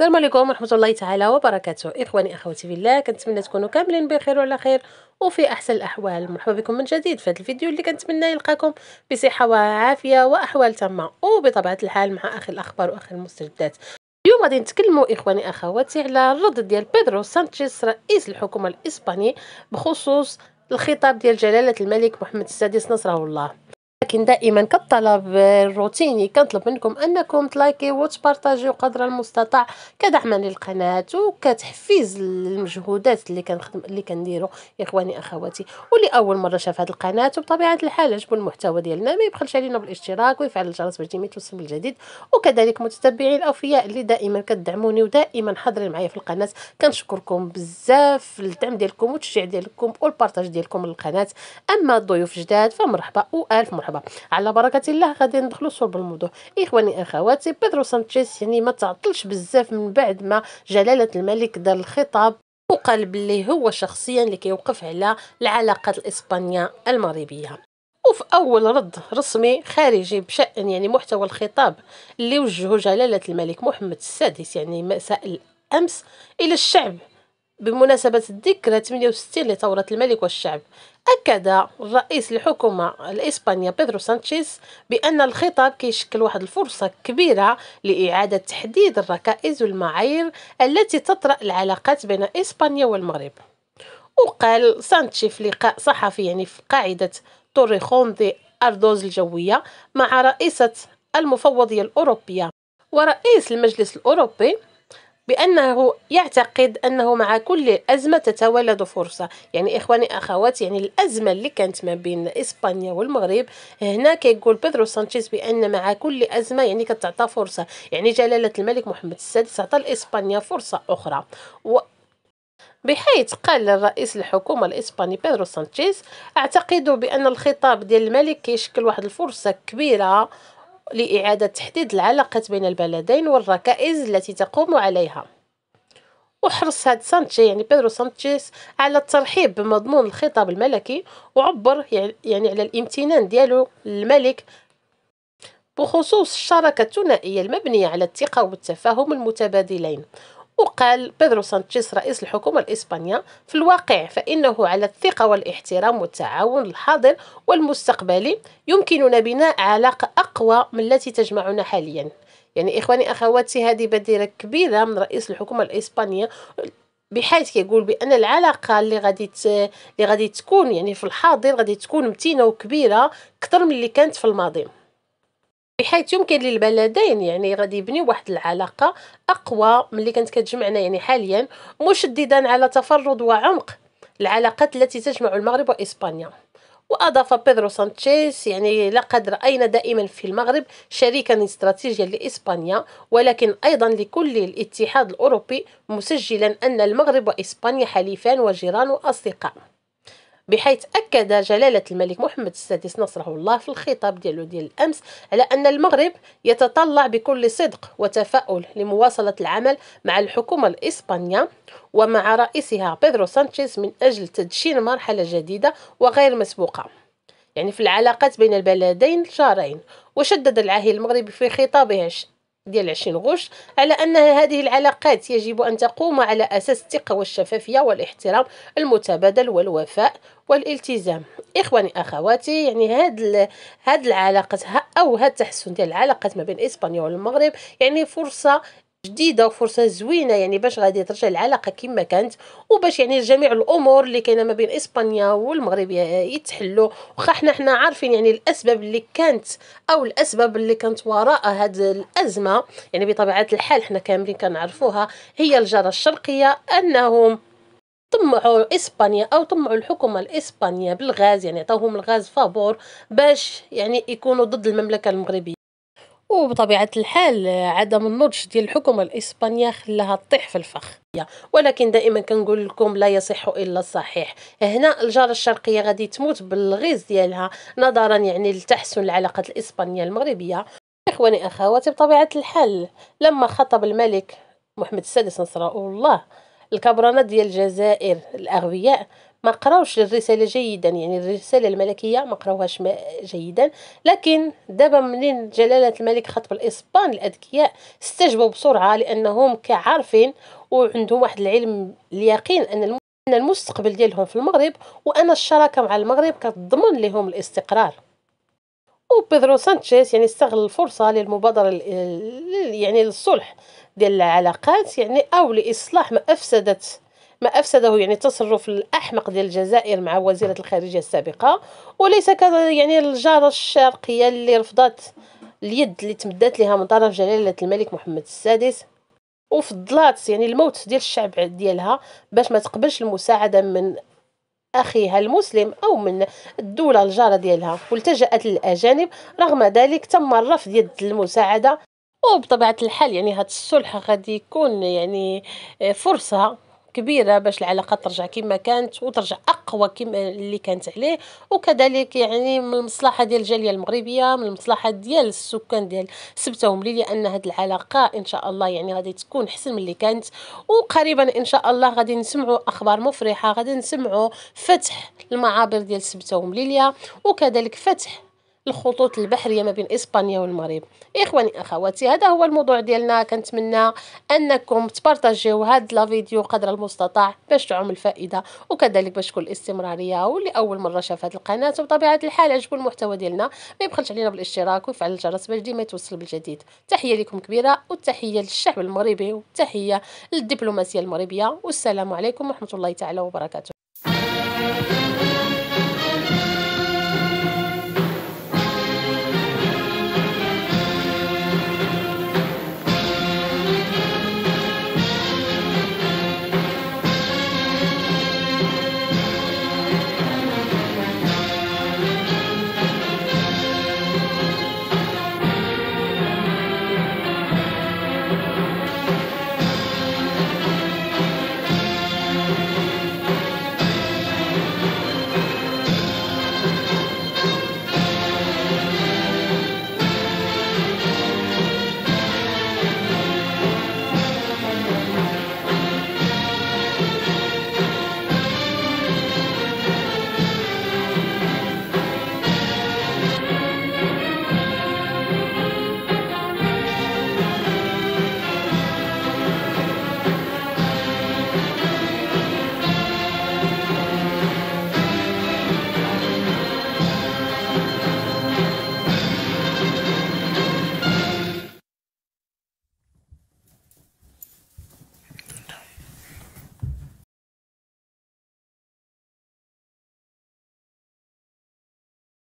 السلام عليكم ورحمه الله تعالى وبركاته اخواني اخواتي في الله كنتمنى تكونوا كاملين بخير وعلى خير وفي احسن الاحوال مرحبا بكم من جديد في هذا الفيديو اللي كنتمنى يلقاكم بصحه وعافيه واحوال تامه وبطبيعه الحال مع اخر الاخبار واخر المستجدات اليوم غادي نتكلموا اخواني اخواتي على الرد ديال بيدرو سانشيز رئيس الحكومه الاسباني بخصوص الخطاب ديال جلاله الملك محمد السادس نصره الله ولكن دائما كطلب الروتيني كنطلب منكم انكم تلايكيو وتبارطاجيو قدر المستطاع كدعما للقناه وكتحفيز المجهودات اللي كنخدم اللي كنديرو اخواني اخواتي واللي اول مره شاف هذه القناه وبطبيعه الحال عجبو المحتوى ديالنا ما يبخلش علينا بالاشتراك ويفعل الجرس باش ديما يتوصل الجديد وكذلك متتبعي الاوفياء اللي دائما كدعموني ودائما حاضرين معايا في القناه كنشكركم بزاف الدعم ديالكم والتشجيع ديالكم والبارطاج ديالكم للقناه اما ضيوف جداد فمرحبا والف مرحبا على بركه الله غادي ندخلوا صلب الموضوع اخواني اخواتي بيدرو سانتشيز يعني ما تعطلش بزاف من بعد ما جلاله الملك دار الخطاب وقال بلي هو شخصيا اللي كيوقف على العلاقات الاسبانيه المغربيه وفي أول رد رسمي خارجي بشأن يعني محتوى الخطاب اللي وجهه جلالة الملك محمد السادس يعني مساء الأمس إلى الشعب بمناسبة الذكرى 68 لثورة الملك والشعب أكد رئيس الحكومة الإسبانية بيدرو سانشيز بأن الخطاب كيشكل واحد الفرصة كبيرة لإعادة تحديد الركائز والمعايير التي تطرأ العلاقات بين إسبانيا والمغرب وقال سانشي في لقاء صحفي يعني في قاعدة توريخون دي أردوز الجوية مع رئيسة المفوضية الأوروبية ورئيس المجلس الأوروبي بأنه يعتقد أنه مع كل أزمة تتولد فرصة يعني إخواني أخوات يعني الأزمة اللي كانت ما بين إسبانيا والمغرب هنا كيقول بيدرو سانشيز بأن مع كل أزمة يعني كتعطى فرصة يعني جلالة الملك محمد السادس عطى لإسبانيا فرصة أخرى و بحيث قال الرئيس الحكومة الإسباني بيدرو سانشيز أعتقد بأن الخطاب ديال الملك كيشكل واحد الفرصة كبيرة لإعادة تحديد العلاقة بين البلدين والركائز التي تقوم عليها وحرص هاد سانتشي يعني بيدرو سانتشيس على الترحيب بمضمون الخطاب الملكي وعبر يعني, يعني على الامتنان ديالو للملك بخصوص الشراكة الثنائية المبنية على الثقة والتفاهم المتبادلين وقال بيدرو سانتشيس رئيس الحكومة الإسبانية في الواقع فإنه على الثقة والاحترام والتعاون الحاضر والمستقبلي يمكننا بناء علاقة أقوى من التي تجمعنا حاليا يعني إخواني أخواتي هذه بديلة كبيرة من رئيس الحكومة الإسبانية بحيث كيقول بان العلاقه اللي غادي ت... اللي غادي تكون يعني في الحاضر غادي تكون متينه وكبيره اكثر من اللي كانت في الماضي بحيث يمكن للبلدين يعني غادي يبنيو واحد العلاقه اقوى من اللي كانت كتجمعنا يعني حاليا مشددا على تفرد وعمق العلاقات التي تجمع المغرب واسبانيا وأضاف بيدرو سانشيز يعني لقد رأينا دائما في المغرب شريكا استراتيجيا لإسبانيا ولكن أيضا لكل الاتحاد الأوروبي مسجلا أن المغرب وإسبانيا حليفان وجيران وأصدقاء بحيث أكد جلالة الملك محمد السادس نصره الله في الخطاب ديالو ديال الأمس على أن المغرب يتطلع بكل صدق وتفاؤل لمواصلة العمل مع الحكومة الإسبانية ومع رئيسها بيدرو سانشيز من أجل تدشين مرحلة جديدة وغير مسبوقة يعني في العلاقات بين البلدين الجارين وشدد العاهل المغربي في خطابه ديال 20 غش على أن هذه العلاقات يجب أن تقوم على أساس الثقة والشفافية والاحترام المتبادل والوفاء والالتزام اخواني اخواتي يعني هاد هاد العلاقات او هاد التحسن ديال العلاقات ما بين اسبانيا والمغرب يعني فرصه جديده وفرصه زوينه يعني باش غادي ترجع العلاقه كما كانت وباش يعني جميع الامور اللي كاينه ما بين اسبانيا والمغرب يتحلوا واخا حنا حنا عارفين يعني الاسباب اللي كانت او الاسباب اللي كانت وراء هاد الازمه يعني بطبيعه الحال حنا كاملين كنعرفوها هي الجاره الشرقيه انهم طمعوا اسبانيا او طمعوا الحكومه الاسبانيه بالغاز يعني عطاوهم الغاز فابور باش يعني يكونوا ضد المملكه المغربيه وبطبيعة الحال عدم النضج ديال الحكومة الإسبانية خلاها تطيح في الفخ ولكن دائما كنقول لكم لا يصح إلا الصحيح هنا الجارة الشرقية غادي تموت بالغيز ديالها نظرا يعني لتحسن العلاقات الإسبانية المغربية إخواني أخواتي بطبيعة الحال لما خطب الملك محمد السادس نصره الله الكبرنه ديال الجزائر الاغبياء ما قراوش الرساله جيدا يعني الرساله الملكيه ما قراوهاش جيدا لكن دابا منين جلاله الملك خطب الاسبان الاذكياء استجبوا بسرعه لانهم كعارفين وعندهم واحد العلم اليقين ان المستقبل ديالهم في المغرب وان الشراكه مع المغرب كتضمن لهم الاستقرار وبيدرو سانشيز يعني استغل الفرصة للمبادرة يعني للصلح ديال العلاقات يعني أو لإصلاح ما أفسدت ما أفسده يعني التصرف الأحمق ديال الجزائر مع وزيرة الخارجية السابقة وليس كذا يعني الجارة الشرقية اللي رفضت اليد اللي تمدات لها من طرف جلالة الملك محمد السادس وفضلات يعني الموت ديال الشعب ديالها باش ما تقبلش المساعدة من أخيها المسلم أو من الدولة الجارة ديالها والتجأت للأجانب رغم ذلك تم الرفض يد المساعدة وبطبيعة الحال يعني هاد الصلح غادي يكون يعني آه، فرصة كبيره باش العلاقه ترجع كما كانت وترجع اقوى كما اللي كانت عليه وكذلك يعني من المصلحه ديال الجاليه المغربيه من المصلحه ديال السكان ديال سبته وملي ان هذه العلاقه ان شاء الله يعني غادي تكون احسن من اللي كانت وقريبا ان شاء الله غادي نسمعوا اخبار مفرحه غادي نسمعوا فتح المعابر ديال سبته ومليليه وكذلك فتح الخطوط البحريه ما بين اسبانيا والمغرب اخواني اخواتي هذا هو الموضوع ديالنا كنتمنى انكم تبارطاجيو هاد لا فيديو قدر المستطاع باش تعم الفائده وكذلك باش تكون الاستمراريه واللي اول مره شاف هاد القناه وبطبيعه الحال عجبو المحتوى ديالنا ما يبخلش علينا بالاشتراك ويفعل الجرس باش ديما يتوصل بالجديد تحيه لكم كبيره والتحيه للشعب المغربي والتحيه للدبلوماسيه المغربيه والسلام عليكم ورحمه الله تعالى وبركاته